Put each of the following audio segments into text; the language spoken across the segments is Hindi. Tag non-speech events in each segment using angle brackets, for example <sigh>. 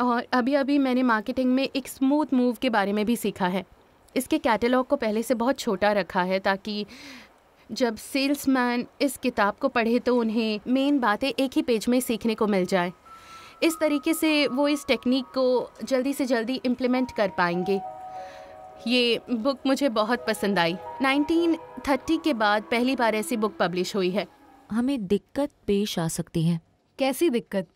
और अभी अभी मैंने मार्केटिंग में एक स्मूथ मूव के बारे में भी सीखा है इसके कैटलॉग को पहले से बहुत छोटा रखा है ताकि जब सेल्समैन इस किताब को पढ़े तो उन्हें मेन बातें एक ही पेज में सीखने को मिल जाए इस तरीके से वो इस टेक्निक को जल्दी से जल्दी इम्प्लीमेंट कर पाएंगे ये बुक मुझे बहुत पसंद आई 1930 के बाद पहली बार ऐसी बुक पब्लिश हुई है हमें दिक्कत पेश आ सकती है कैसी दिक्कत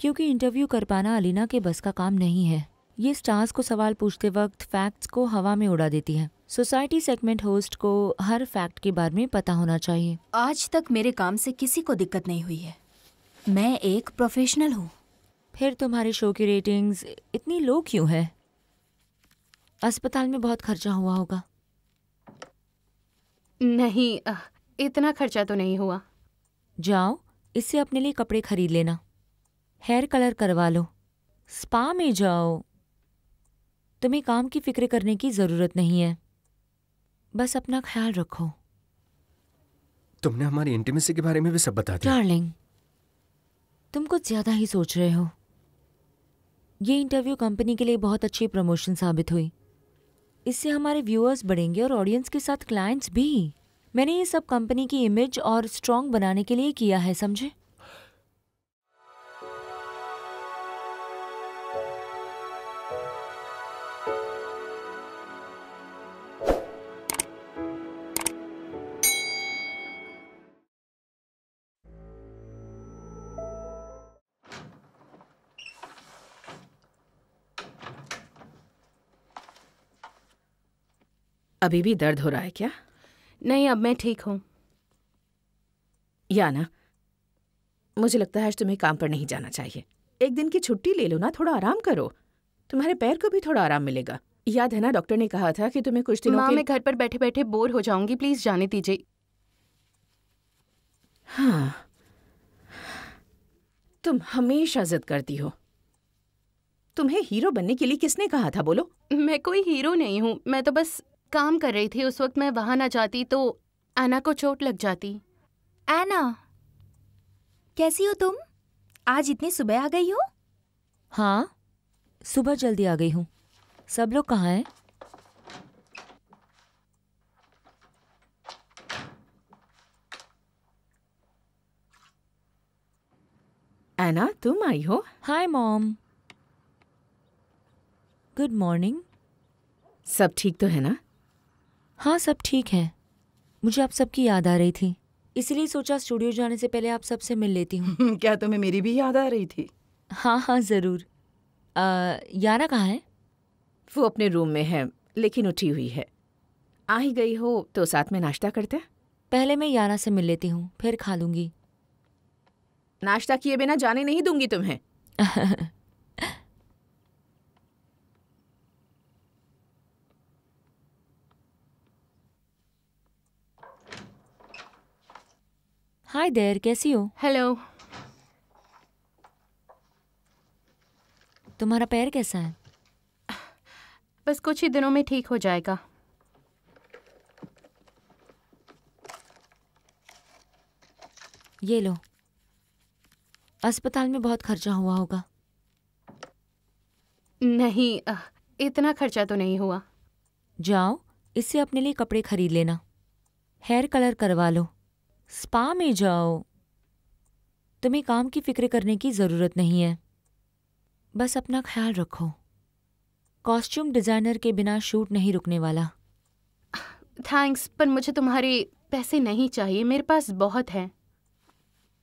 क्योंकि इंटरव्यू कर पाना अलीना के बस का काम नहीं है ये स्टार्स को सवाल पूछते वक्त फैक्ट्स को हवा में उड़ा देती है सोसाइटी सेगमेंट होस्ट को हर फैक्ट के बारे में पता होना चाहिए आज तक मेरे काम से किसी को दिक्कत नहीं हुई है मैं एक प्रोफेशनल हूँ फिर तुम्हारे शो की रेटिंग्स इतनी लो क्यों है अस्पताल में बहुत खर्चा हुआ होगा नहीं इतना खर्चा तो नहीं हुआ जाओ इससे अपने लिए कपड़े खरीद लेना हेयर कलर करवा लो स्पा में जाओ तुम्हें काम की फिक्र करने की ज़रूरत नहीं है बस अपना ख्याल रखो तुमने हमारी इंटीमेसी के बारे में भी सब बता दिया डार्लिंग तुम कुछ ज़्यादा ही सोच रहे हो ये इंटरव्यू कंपनी के लिए बहुत अच्छी प्रमोशन साबित हुई इससे हमारे व्यूअर्स बढ़ेंगे और ऑडियंस के साथ क्लाइंट्स भी मैंने ये सब कंपनी की इमेज और स्ट्रॉन्ग बनाने के लिए किया है समझे अभी भी दर्द हो रहा है क्या नहीं अब मैं ठीक हूं याना मुझे लगता है आज तुम्हें काम पर नहीं जाना चाहिए एक दिन की छुट्टी ले लो ना थोड़ा आराम करो तुम्हारे पैर को भी थोड़ा आराम मिलेगा याद है ना डॉक्टर ने कहा था कि तुम्हें कुछ दिनों मैं घर पर बैठे बैठे बोर हो जाऊंगी प्लीज जाने दीजिए हाँ तुम हमेशा जिद करती हो तुम्हें हीरो बनने के लिए किसने कहा था बोलो मैं कोई हीरो नहीं हूँ मैं तो बस काम कर रही थी उस वक्त मैं वहां ना जाती तो एना को चोट लग जाती एना कैसी हो तुम आज इतनी सुबह आ गई हो हाँ सुबह जल्दी आ गई हूँ सब लोग कहाँ हैं एना तुम आई हो हाय मॉम गुड मॉर्निंग सब ठीक तो है ना हाँ सब ठीक है मुझे आप सबकी याद आ रही थी इसलिए सोचा स्टूडियो जाने से पहले आप सबसे मिल लेती हूँ <laughs> क्या तुम्हें मेरी भी याद आ रही थी हाँ हाँ ज़रूर यारा कहाँ है वो अपने रूम में है लेकिन उठी हुई है आ ही गई हो तो साथ में नाश्ता करते हैं पहले मैं यारा से मिल लेती हूँ फिर खा लूँगी नाश्ता किए बिना जाने नहीं दूंगी तुम्हें <laughs> हाय देर कैसी हो हेलो तुम्हारा पैर कैसा है बस कुछ ही दिनों में ठीक हो जाएगा ये लो अस्पताल में बहुत खर्चा हुआ होगा नहीं इतना खर्चा तो नहीं हुआ जाओ इससे अपने लिए कपड़े खरीद लेना हेयर कलर करवा लो स्पा में जाओ तुम्हें काम की फिक्र करने की ज़रूरत नहीं है बस अपना ख्याल रखो कॉस्ट्यूम डिज़ाइनर के बिना शूट नहीं रुकने वाला थैंक्स पर मुझे तुम्हारे पैसे नहीं चाहिए मेरे पास बहुत हैं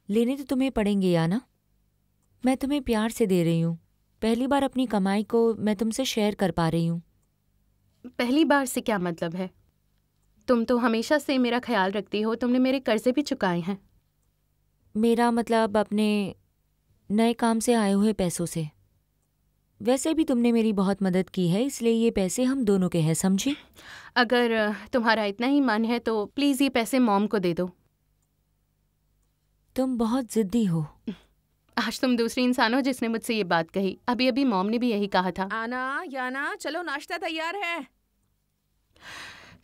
लेने तो तुम्हें पड़ेंगे या ना मैं तुम्हें प्यार से दे रही हूँ पहली बार अपनी कमाई को मैं तुमसे शेयर कर पा रही हूँ पहली बार से क्या मतलब है तुम तो हमेशा से मेरा ख्याल रखती हो तुमने मेरे कर्जे भी चुकाए हैं मेरा मतलब अपने नए काम से आए हुए पैसों से वैसे भी तुमने मेरी बहुत मदद की है इसलिए ये पैसे हम दोनों के हैं समझी अगर तुम्हारा इतना ही मन है तो प्लीज़ ये पैसे मॉम को दे दो तुम बहुत ज़िद्दी हो आज तुम दूसरी इंसान हो जिसने मुझसे ये बात कही अभी अभी मॉम ने भी यही कहा था आना याना चलो नाश्ता तैयार है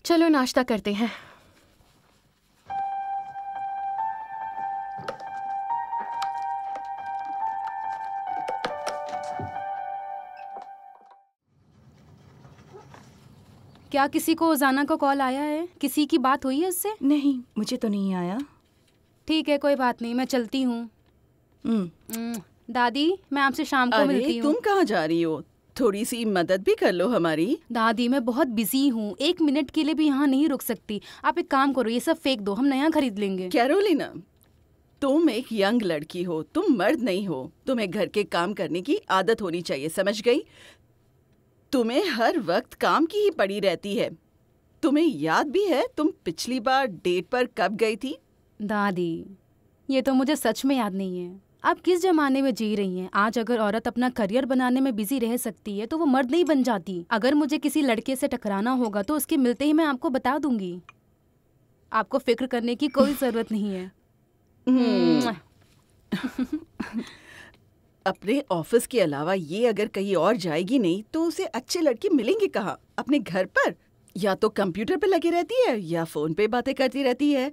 चलो नाश्ता करते हैं क्या किसी को ओजाना का कॉल आया है किसी की बात हुई है उससे नहीं मुझे तो नहीं आया ठीक है कोई बात नहीं मैं चलती हूँ हम्म। हम्म। दादी मैं आपसे शाम को मिलती हूँ तुम कहाँ जा रही हो थोड़ी सी मदद भी कर लो हमारी दादी मैं बहुत बिजी हूँ एक मिनट के लिए भी यहाँ नहीं रुक सकती आप एक काम करो ये सब फेंक दो हम नया खरीद लेंगे कैरोलिना तुम एक यंग लड़की हो तुम मर्द नहीं हो तुम्हें घर के काम करने की आदत होनी चाहिए समझ गई तुम्हें हर वक्त काम की ही पड़ी रहती है तुम्हें याद भी है तुम पिछली बार डेट पर कब गई थी दादी ये तो मुझे सच में याद नहीं है आप किस जमाने में जी रही हैं आज अगर औरत अपना करियर बनाने में बिजी रह सकती है तो वो मर्द नहीं बन जाती अगर मुझे किसी लड़के से टकराना होगा तो उसके मिलते ही मैं आपको बता दूंगी आपको फिक्र करने की कोई जरूरत नहीं है हम्म। <laughs> अपने ऑफिस के अलावा ये अगर कहीं और जाएगी नहीं तो उसे अच्छे लड़के मिलेंगे कहाँ अपने घर पर या तो कंप्यूटर पे लगी रहती है या फोन पे बातें करती रहती है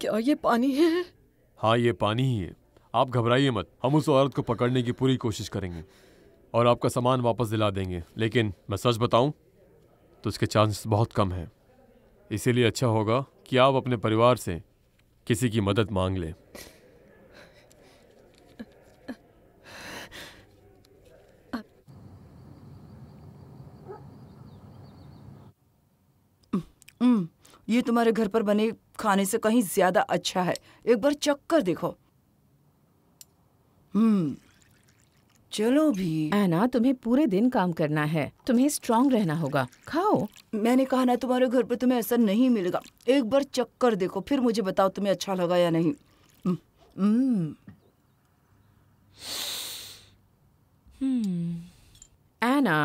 क्या ये पानी है हाँ ये पानी ही है आप घबराइए मत हम उस औरत को पकड़ने की पूरी कोशिश करेंगे और आपका सामान वापस दिला देंगे लेकिन मैं सच बताऊं तो इसके चांसेस बहुत कम हैं इसीलिए अच्छा होगा कि आप अपने परिवार से किसी की मदद मांग लें ये तुम्हारे घर पर बने खाने से कहीं ज्यादा अच्छा है एक बार चक्कर कर देखो हम्म चलो भी ऐना तुम्हें पूरे दिन काम करना है तुम्हें स्ट्रांग रहना होगा खाओ मैंने कहा ना तुम्हारे घर पर तुम्हें ऐसा नहीं मिलेगा एक बार चक्कर देखो फिर मुझे बताओ तुम्हें अच्छा लगा या नहीं हम्म, हम्म। हम्म। ऐना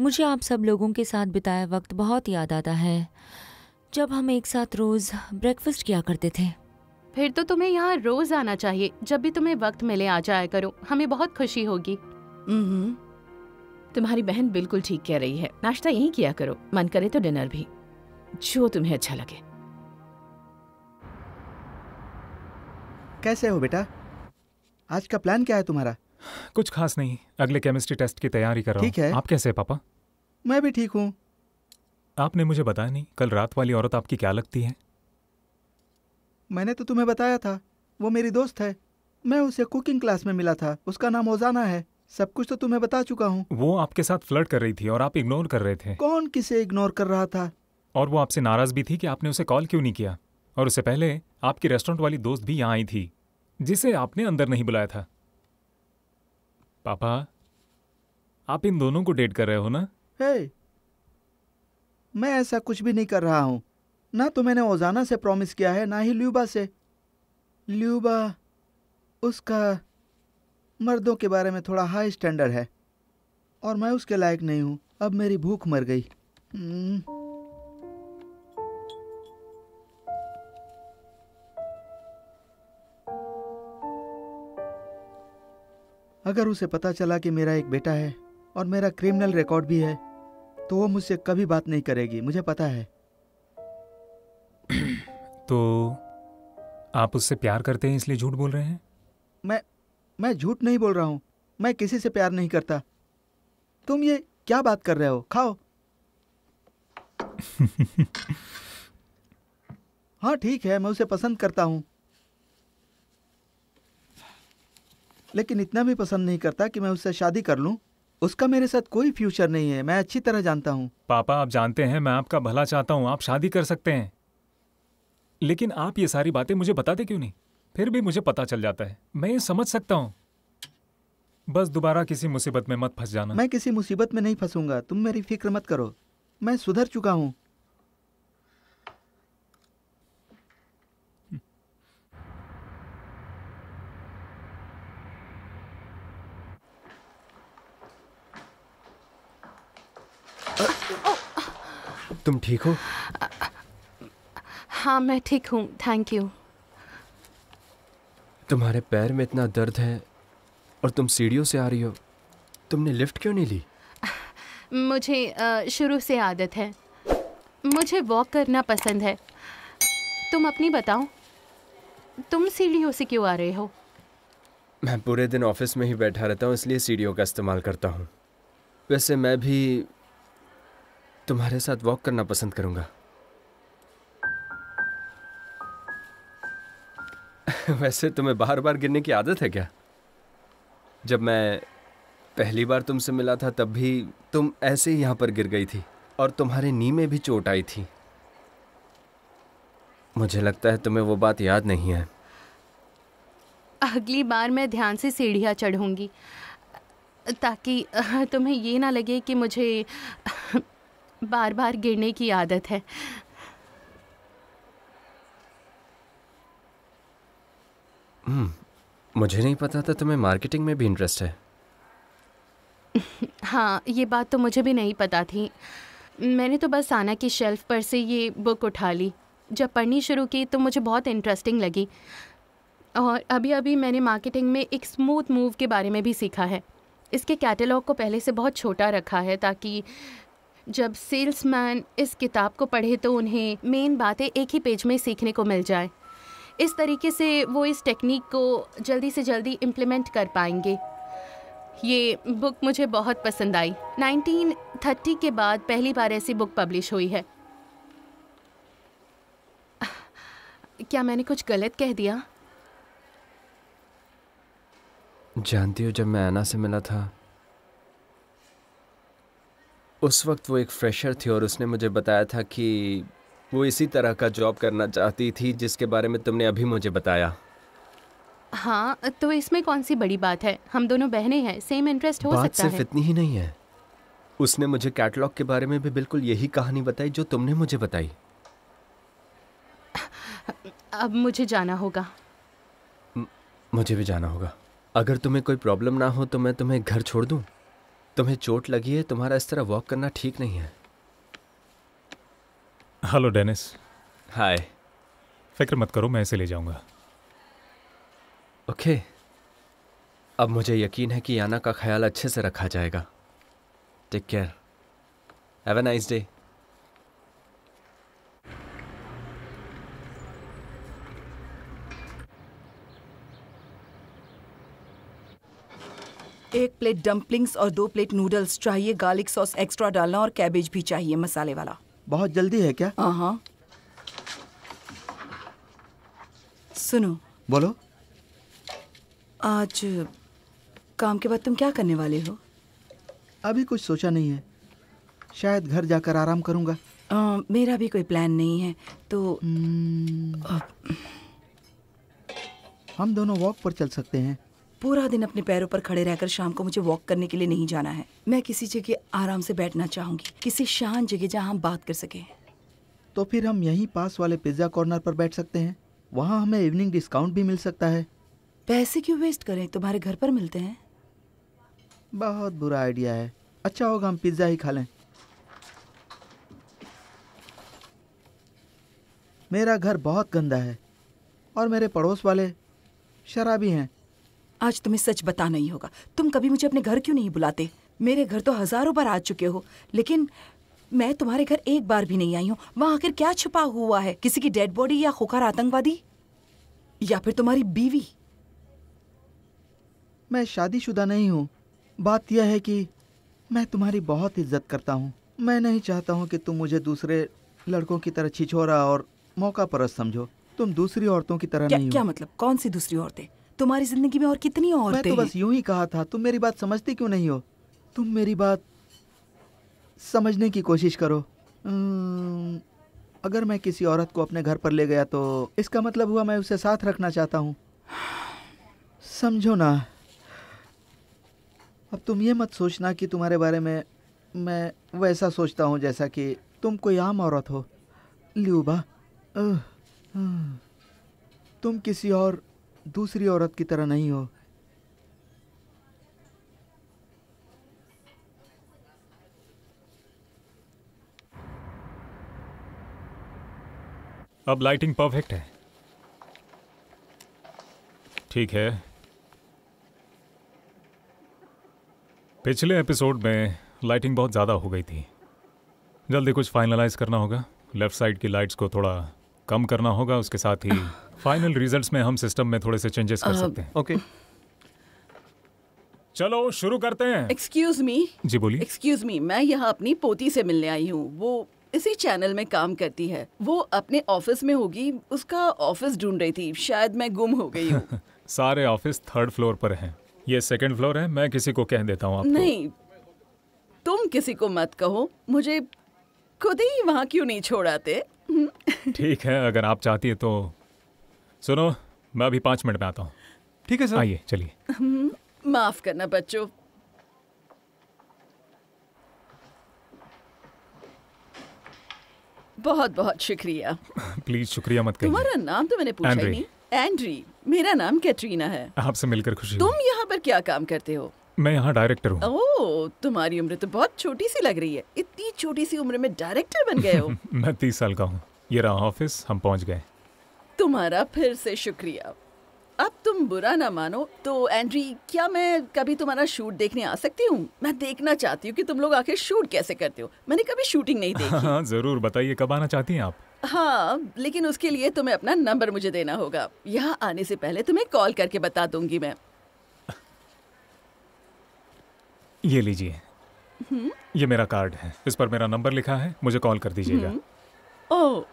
मुझे आप सब लोगों के साथ बिताया वक्त बहुत याद आता है जब हम एक साथ रोज ब्रेकफास्ट किया करते थे फिर तो तुम्हें यहाँ रोज आना चाहिए जब भी तुम्हें वक्त मिले आ जाया करो हमें बहुत खुशी होगी तुम्हारी बहन बिल्कुल ठीक कह रही है नाश्ता यहीं किया करो मन करे तो डिनर भी जो तुम्हें अच्छा लगे कैसे हो बेटा आज का प्लान क्या है तुम्हारा कुछ खास नहीं अगले केमिस्ट्री टेस्ट की तैयारी कर रहा हूँ ठीक है आप कैसे पापा मैं भी ठीक हूँ आपने मुझे बताया नहीं कल रात वाली औरत आपकी क्या लगती है मैंने तो तुम्हें बताया था वो मेरी दोस्त है मैं उसे कुकिंग क्लास में मिला था उसका नाम ओजाना है सब कुछ तो तुम्हें बता चुका हूँ वो आपके साथ फ्लर्ट कर रही थी और आप इग्नोर कर रहे थे कौन किसे इग्नोर कर रहा था और वो आपसे नाराज भी थी कि आपने उसे कॉल क्यों नहीं किया और उससे पहले आपकी रेस्टोरेंट वाली दोस्त भी यहाँ आई थी जिसे आपने अंदर नहीं बुलाया था पापा आप इन दोनों को डेट कर रहे हो ना hey, मैं ऐसा कुछ भी नहीं कर रहा हूँ ना तो मैंने ओजाना से प्रॉमिस किया है ना ही ल्यूबा से ल्यूबा उसका मर्दों के बारे में थोड़ा हाई स्टैंडर्ड है और मैं उसके लायक नहीं हूं अब मेरी भूख मर गई हम्म। अगर उसे पता चला कि मेरा एक बेटा है और मेरा क्रिमिनल रिकॉर्ड भी है तो वो मुझसे कभी बात नहीं करेगी मुझे पता है <clears throat> तो आप उससे प्यार करते हैं इसलिए झूठ बोल रहे हैं मैं मैं झूठ नहीं बोल रहा हूं मैं किसी से प्यार नहीं करता तुम ये क्या बात कर रहे हो खाओ <laughs> हाँ ठीक है मैं उसे पसंद करता हूं लेकिन इतना भी पसंद नहीं करता कि मैं उससे शादी कर लूं उसका मेरे साथ कोई फ्यूचर नहीं है मैं अच्छी तरह जानता हूँ पापा आप जानते हैं मैं आपका भला चाहता हूँ आप शादी कर सकते हैं लेकिन आप ये सारी बातें मुझे बताते क्यों नहीं फिर भी मुझे पता चल जाता है मैं ये समझ सकता हूँ बस दोबारा किसी मुसीबत में मत फंस जाना मैं किसी मुसीबत में नहीं फंसूंगा तुम मेरी फिक्र मत करो मैं सुधर चुका हूँ तुम ठीक हो हाँ मैं ठीक हूँ थैंक यू तुम्हारे पैर में इतना दर्द है और तुम सीढ़ियों से आ रही हो तुमने लिफ्ट क्यों नहीं ली मुझे शुरू से आदत है मुझे वॉक करना पसंद है तुम अपनी बताओ तुम सीढ़ियों से क्यों आ रहे हो मैं पूरे दिन ऑफिस में ही बैठा रहता हूँ इसलिए सीढ़ियों का इस्तेमाल करता हूँ वैसे मैं भी तुम्हारे साथ वॉक करना पसंद करूंगा <laughs> वैसे तुम्हें बार बार गिरने की आदत है क्या जब मैं पहली बार तुमसे मिला था तब भी तुम ऐसे ही यहां पर गिर गई थी और तुम्हारे नी में भी चोट आई थी मुझे लगता है तुम्हें वो बात याद नहीं है अगली बार मैं ध्यान से सीढ़ियां चढ़ूंगी ताकि <laughs> तुम्हें ये ना लगे कि मुझे बार बार गिरने की आदत है हम्म, मुझे नहीं पता था तुम्हें मार्केटिंग में भी इंटरेस्ट है <laughs> हाँ ये बात तो मुझे भी नहीं पता थी मैंने तो बस आना की शेल्फ पर से ये बुक उठा ली जब पढ़नी शुरू की तो मुझे बहुत इंटरेस्टिंग लगी और अभी अभी मैंने मार्केटिंग में एक स्मूथ मूव के बारे में भी सीखा है इसके कैटलॉग को पहले से बहुत छोटा रखा है ताकि जब सेल्समैन इस किताब को पढ़े तो उन्हें मेन बातें एक ही पेज में सीखने को मिल जाए इस तरीके से वो इस टेक्निक को जल्दी से जल्दी इम्प्लीमेंट कर पाएंगे ये बुक मुझे बहुत पसंद आई 1930 के बाद पहली बार ऐसी बुक पब्लिश हुई है क्या मैंने कुछ गलत कह दिया जानती हो जब मैं ऐना से मिला था उस वक्त वो एक फ्रेशर थी और उसने मुझे बताया था कि वो इसी तरह का जॉब करना चाहती थी जिसके बारे में तुमने अभी मुझे बताया हाँ तो इसमें कौन सी बड़ी बात है हम दोनों बहनें हैं सेम इंटरेस्ट हो बात सकता सिर्फ है। इतनी ही नहीं है उसने मुझे कैटलॉग के बारे में भी बिल्कुल यही कहानी बताई जो तुमने मुझे बताई अब मुझे जाना होगा मुझे भी जाना होगा अगर तुम्हें कोई प्रॉब्लम ना हो तो मैं तुम्हें घर छोड़ दूँ तुम्हें चोट लगी है तुम्हारा इस तरह वॉक करना ठीक नहीं है हेलो डेनिस हाय फिक्र मत करो मैं इसे ले जाऊंगा ओके okay. अब मुझे यकीन है कि याना का ख्याल अच्छे से रखा जाएगा take care have a nice day एक प्लेट डम्पलिंग्स और दो प्लेट नूडल्स चाहिए गार्लिक सॉस एक्स्ट्रा डालना और कैबेज भी चाहिए मसाले वाला बहुत जल्दी है क्या हाँ, हाँ सुनो बोलो आज काम के बाद तुम क्या करने वाले हो अभी कुछ सोचा नहीं है शायद घर जाकर आराम करूंगा आ, मेरा भी कोई प्लान नहीं है तो हम्म। हम दोनों वॉक पर चल सकते हैं पूरा दिन अपने पैरों पर खड़े रहकर शाम को मुझे वॉक करने के लिए नहीं जाना है मैं किसी जगह आराम से बैठना चाहूंगी किसी शांत जगह जहाँ हम बात कर सके तो फिर हम यहीं पास वाले पिज्जा कॉर्नर पर बैठ सकते हैं वहाँ हमें इवनिंग डिस्काउंट भी मिल सकता है पैसे क्यों वेस्ट करें तुम्हारे घर पर मिलते हैं बहुत बुरा आइडिया है अच्छा होगा हम पिज्जा ही खा लें मेरा घर बहुत गंदा है और मेरे पड़ोस वाले शराबी हैं आज तुम्हें सच बताना ही होगा तुम कभी मुझे अपने घर क्यों नहीं बुलाते मेरे घर तो हजारों बार आ चुके हो लेकिन मैं तुम्हारे घर एक बार भी नहीं आई हूँ वहां आखिर क्या छुपा हुआ है किसी की डेड बॉडी या खुखार आतंकवादी या फिर तुम्हारी बीवी मैं शादीशुदा नहीं हूँ बात यह है कि मैं तुम्हारी बहुत इज्जत करता हूँ मैं नहीं चाहता हूँ कि तुम मुझे दूसरे लड़कों की तरह छिछोरा और मौका परस समझो तुम दूसरी औरतों की तरह क्या, नहीं क्या मतलब कौन सी दूसरी औरतें तुम्हारी जिंदगी में और कितनी और मैं तो बस यूं ही कहा था तुम मेरी बात समझती क्यों नहीं हो तुम मेरी बात समझने की कोशिश करो अगर मैं किसी औरत को अपने घर पर ले गया तो इसका मतलब हुआ मैं उसे साथ रखना चाहता हूँ समझो ना अब तुम ये मत सोचना कि तुम्हारे बारे में मैं वैसा सोचता हूँ जैसा कि तुम कोई आम औरत हो ल्यूबा तुम किसी और दूसरी औरत की तरह नहीं हो अब लाइटिंग परफेक्ट है ठीक है पिछले एपिसोड में लाइटिंग बहुत ज़्यादा हो गई थी जल्दी कुछ फाइनलाइज करना होगा लेफ्ट साइड की लाइट्स को थोड़ा कम करना होगा उसके साथ ही फाइनल रिजल्ट्स में हम सिस्टम में थोड़े से चेंजेस कर uh, सकते हैं ओके चलो शुरू करते हैं एक्सक्यूज मी जी बोलिए एक्सक्यूज मी मैं यहाँ अपनी पोती से मिलने आई हूँ वो इसी चैनल में काम करती है वो अपने ऑफिस में होगी उसका ऑफिस ढूंढ रही थी शायद मैं गुम हो गई हूँ <laughs> सारे ऑफिस थर्ड फ्लोर पर हैं ये सेकंड फ्लोर है मैं किसी को कह देता हूँ नहीं तुम किसी को मत कहो मुझे खुद ही वहाँ क्यों नहीं छोड़ाते ठीक है अगर आप चाहती है तो सुनो मैं अभी पांच मिनट में आता हूँ ठीक है सर आइए चलिए <laughs> माफ करना बच्चों बहुत बहुत शुक्रिया प्लीज <laughs> शुक्रिया मत करिए तुम्हारा नाम तो मैंने पूछा Andrei. ही नहीं एंड्री मेरा नाम कैटरीना है आपसे मिलकर खुशी तुम यहाँ पर क्या काम करते हो मैं यहाँ डायरेक्टर हूँ ओह तुम्हारी उम्र तो बहुत छोटी सी लग रही है इतनी छोटी सी उम्र में डायरेक्टर बन गए हो <laughs> मैं तीस साल का हूँ ये रहा ऑफिस हम पहुँच गए तुम्हारा फिर से शुक्रिया अब तुम बुरा ना मानो तो एंड्री क्या मैं कभी तुम्हारा शूट देखने आ सकती हूँ मैं देखना चाहती हूँ कि तुम लोग आखिर शूट कैसे करते हो मैंने कभी शूटिंग नहीं देखी हाँ जरूर बताइए कब आना चाहती हैं आप हाँ लेकिन उसके लिए तुम्हें अपना नंबर मुझे देना होगा यहाँ आने से पहले तुम्हें कॉल करके बता दूंगी मैं ये लीजिए हम्म। ये मेरा कार्ड है इस पर मेरा नंबर लिखा है मुझे कॉल कर दीजिएगा हम्म। ओह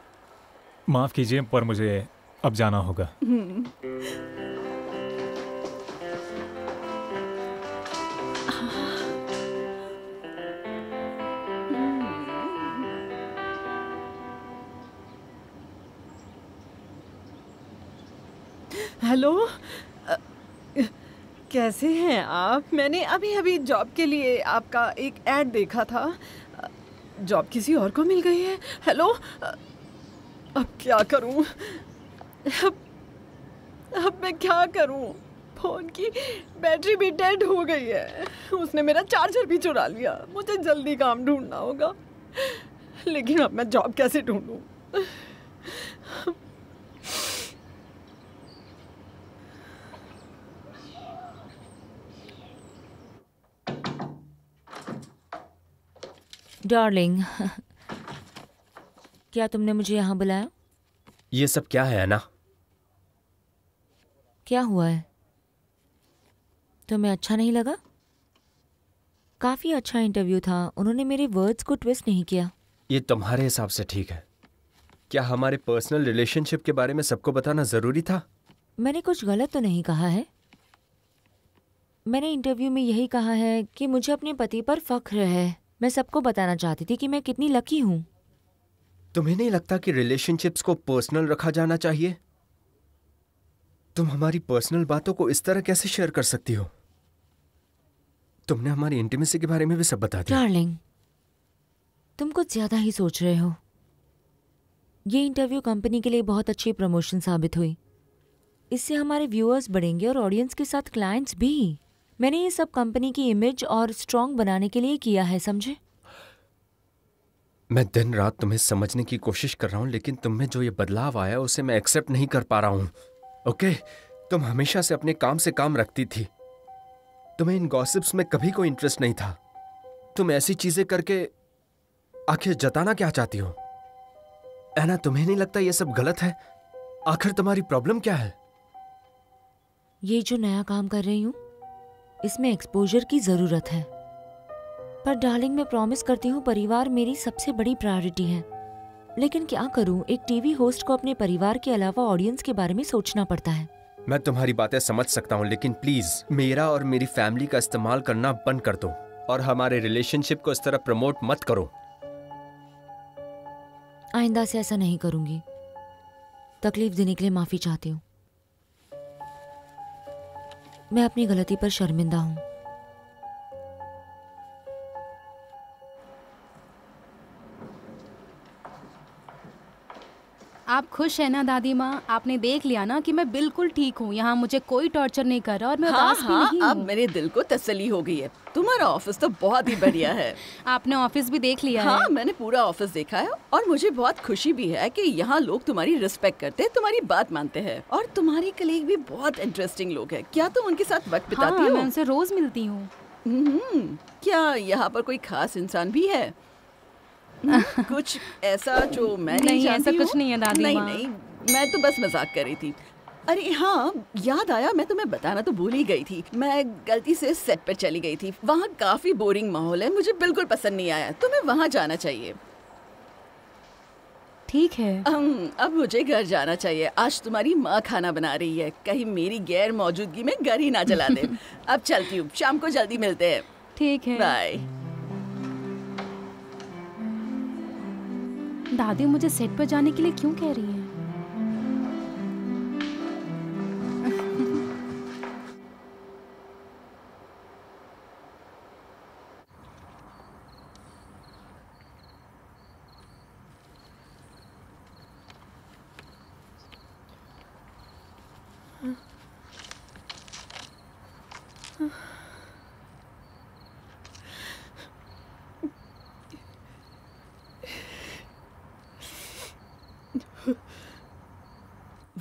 माफ कीजिए पर मुझे अब जाना होगा हेलो कैसे हैं आप मैंने अभी अभी जॉब के लिए आपका एक ऐड देखा था जॉब किसी और को मिल गई है हेलो अब क्या करूं? अब अब मैं क्या करूं? फ़ोन की बैटरी भी डेड हो गई है उसने मेरा चार्जर भी चुरा लिया मुझे जल्दी काम ढूंढना होगा लेकिन अब मैं जॉब कैसे ढूंढूं? डार्लिंग क्या तुमने मुझे यहाँ बुलाया ये सब क्या है ना क्या हुआ है तुम्हें अच्छा नहीं लगा काफ़ी अच्छा इंटरव्यू था उन्होंने मेरे वर्ड्स को ट्विस्ट नहीं किया ये तुम्हारे हिसाब से ठीक है क्या हमारे पर्सनल रिलेशनशिप के बारे में सबको बताना ज़रूरी था मैंने कुछ गलत तो नहीं कहा है मैंने इंटरव्यू में यही कहा है कि मुझे अपने पति पर फ़ख्र है मैं सबको बताना चाहती थी कि मैं कितनी लकी हूँ तुम्हें नहीं लगता कि रिलेशनशिप्स को पर्सनल रखा जाना चाहिए तुम हमारी पर्सनल बातों को इस तरह कैसे शेयर कर सकती हो तुमने हमारी इंटीमेसी के बारे में भी सब बता दिया डार्लिंग तुम कुछ ज्यादा ही सोच रहे हो ये इंटरव्यू कंपनी के लिए बहुत अच्छी प्रमोशन साबित हुई इससे हमारे व्यूअर्स बढ़ेंगे और ऑडियंस के साथ क्लाइंट्स भी मैंने ये सब कंपनी की इमेज और स्ट्रॉन्ग बनाने के लिए किया है समझे मैं दिन रात तुम्हें समझने की कोशिश कर रहा हूँ लेकिन तुम में जो ये बदलाव आया उसे मैं एक्सेप्ट नहीं कर पा रहा हूँ ओके तुम हमेशा से अपने काम से काम रखती थी तुम्हें इन गॉसिप्स में कभी कोई इंटरेस्ट नहीं था तुम ऐसी चीजें करके आखिर जताना क्या चाहती हो ऐना तुम्हें नहीं लगता ये सब गलत है आखिर तुम्हारी प्रॉब्लम क्या है ये जो नया काम कर रही हूँ इसमें एक्सपोजर की जरूरत है पर डार्लिंग मैं प्रॉमिस करती हूँ परिवार मेरी सबसे बड़ी प्रायोरिटी है लेकिन क्या करूँ एक टीवी होस्ट को अपने परिवार के अलावा ऑडियंस के बारे में सोचना पड़ता है मैं तुम्हारी बातें समझ सकता हूँ लेकिन प्लीज मेरा और मेरी फैमिली का इस्तेमाल करना बंद कर दो और हमारे रिलेशनशिप को इस तरह प्रमोट मत करो आइंदा से ऐसा नहीं करूंगी तकलीफ देने के लिए माफी चाहती हूँ मैं अपनी गलती पर शर्मिंदा हूँ आप खुश है ना दादी माँ आपने देख लिया ना कि मैं बिल्कुल ठीक हूँ यहाँ मुझे कोई टॉर्चर नहीं कर रहा और मैं हाँ, हाँ, भी नहीं अब मेरे दिल को तसली हो गई है तुम्हारा ऑफिस तो बहुत ही बढ़िया है <laughs> आपने ऑफिस भी देख लिया हाँ, है मैंने पूरा ऑफिस देखा है और मुझे बहुत खुशी भी है की यहाँ लोग तुम्हारी रिस्पेक्ट करते हैं तुम्हारी बात मानते हैं और तुम्हारी कलीग भी बहुत इंटरेस्टिंग लोग है क्या तुम उनके साथ वक्त बिताती हाँ, हो मैं उनसे रोज मिलती हूँ हम्म, क्या यहाँ पर कोई खास इंसान भी है कुछ ऐसा जो मैं नहीं, नहीं ऐसा कुछ नहीं है दादी नहीं नहीं मैं तो बस मजाक कर रही थी अरे हाँ याद आया मैं तुम्हें बताना तो भूल ही गई थी मैं गलती से सेट पर चली गई थी वहाँ काफी बोरिंग माहौल है मुझे बिल्कुल पसंद नहीं आया तुम्हें वहाँ जाना चाहिए ठीक है अम, अब मुझे घर जाना चाहिए आज तुम्हारी माँ खाना बना रही है कहीं मेरी गैर मौजूदगी में घर ही ना जला दे <laughs> अब चलती हूँ शाम को जल्दी मिलते हैं ठीक है बाय दादी मुझे सेट पर जाने के लिए क्यों कह रही है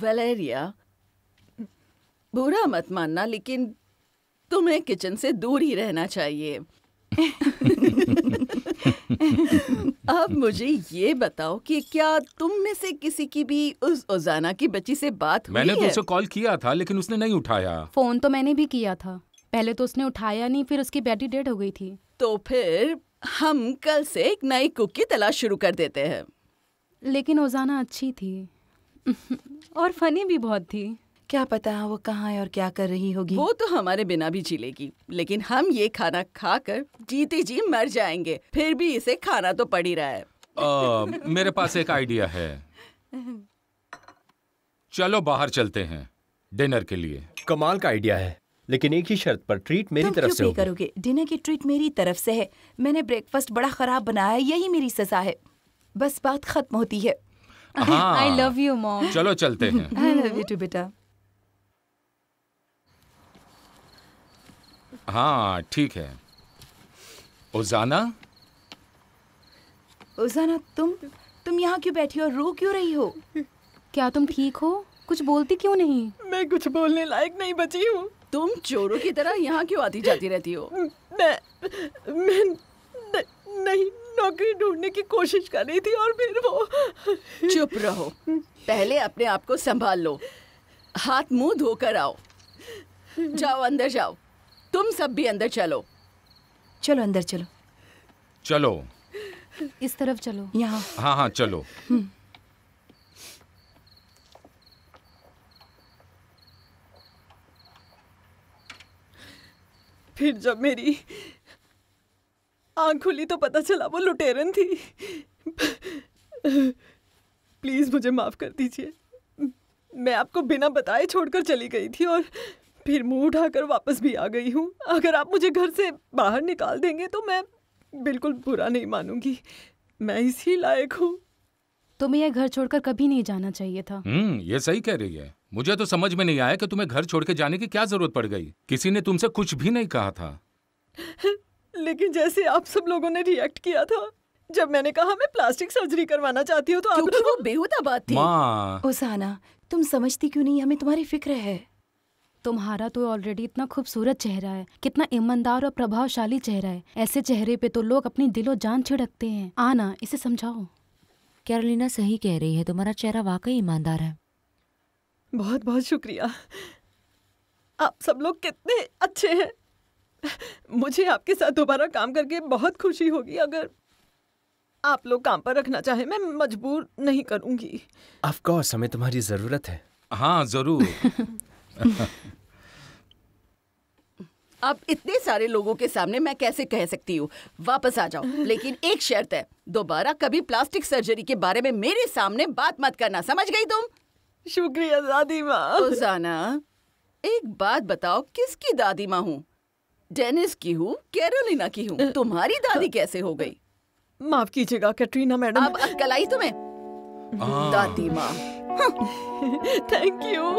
वेलेरिया बुरा मत मानना लेकिन तुम्हें किचन से दूर ही रहना चाहिए <laughs> अब मुझे ये बताओ कि क्या तुम में से किसी की भी उस ओजाना की बच्ची से बात हुई मैंने तुमसे कॉल किया था लेकिन उसने नहीं उठाया फोन तो मैंने भी किया था पहले तो उसने उठाया नहीं फिर उसकी बेटी डेड हो गई थी तो फिर हम कल से एक नई कुक की तलाश शुरू कर देते हैं लेकिन ओजाना अच्छी थी <laughs> और फनी भी बहुत थी क्या पता वो कहाँ है और क्या कर रही होगी वो तो हमारे बिना भी जी लेगी लेकिन हम ये खाना खाकर जीते जी मर जाएंगे फिर भी इसे खाना तो पड़ ही रहा है आ, मेरे पास एक आइडिया है चलो बाहर चलते हैं डिनर के लिए कमाल का आइडिया है लेकिन एक ही शर्त पर ट्रीट मेरी तरफ से करोगे डिनर की ट्रीट मेरी तरफ से है मैंने ब्रेकफास्ट बड़ा खराब बनाया यही मेरी सजा है बस बात खत्म होती है आई लव यू मॉम चलो चलते हैं आई लव यू टू बेटा हाँ ठीक है ओजाना ओजाना तुम तुम यहाँ क्यों बैठी हो रो क्यों रही हो क्या तुम ठीक हो कुछ बोलती क्यों नहीं मैं कुछ बोलने लायक नहीं बची हूँ तुम चोरों की तरह यहाँ क्यों आती जाती रहती हो मैं मैं नहीं नौकरी ढूंढने की कोशिश कर रही थी और फिर वो चुप रहो पहले अपने आप को संभाल लो हाथ मुंह धोकर आओ जाओ अंदर जाओ तुम सब भी अंदर चलो चलो अंदर चलो चलो इस तरफ चलो यहाँ हाँ हाँ चलो हम्म। फिर जब मेरी आंख खुली तो पता चला वो लुटेरन थी प्लीज़ मुझे माफ़ कर दीजिए मैं आपको बिना बताए छोड़कर चली गई थी और फिर मुंह उठाकर वापस भी आ गई हूँ अगर आप मुझे घर से बाहर निकाल देंगे तो मैं बिल्कुल बुरा नहीं मानूंगी मैं इसी लायक हूँ तुम्हें यह घर छोड़कर कभी नहीं जाना चाहिए था हम्म ये सही कह रही है मुझे तो समझ में नहीं आया कि तुम्हें घर छोड़ के जाने की क्या जरूरत पड़ गई किसी ने तुमसे कुछ भी नहीं कहा था लेकिन जैसे आप सब लोगों ने रिएक्ट किया था जब मैंने कहा मैं प्लास्टिक सर्जरी करवाना चाहती हूँ तो आप क्योंकि वो बेहुदा बात थी ओसाना तुम समझती क्यों नहीं हमें तुम्हारी फिक्र है तुम्हारा तो ऑलरेडी इतना खूबसूरत चेहरा है कितना ईमानदार और प्रभावशाली चेहरा है ऐसे चेहरे पे तो लोग अपनी दिलो जान छिड़कते हैं आना इसे समझाओ कैरोलिना सही कह रही है तुम्हारा चेहरा वाकई ईमानदार है बहुत बहुत शुक्रिया आप सब लोग कितने अच्छे हैं मुझे आपके साथ दोबारा काम करके बहुत खुशी होगी अगर आप लोग काम पर रखना चाहें मैं मजबूर नहीं करूंगी ऑफ कोर्स हमें तुम्हारी जरूरत है हाँ जरूर अब <laughs> इतने सारे लोगों के सामने मैं कैसे कह सकती हूँ वापस आ जाओ लेकिन एक शर्त है दोबारा कभी प्लास्टिक सर्जरी के बारे में मेरे सामने बात मत करना समझ गई तुम शुक्रिया दादी माँ रोजाना एक बात बताओ किसकी दादी माँ हूँ डेनिस की हूँ कैरोलिना की हूँ तुम्हारी दादी कैसे हो गई माफ कीजिएगा कैटरीना मैडम अब अक्कल आई तुम्हें दादी माँ थैंक यू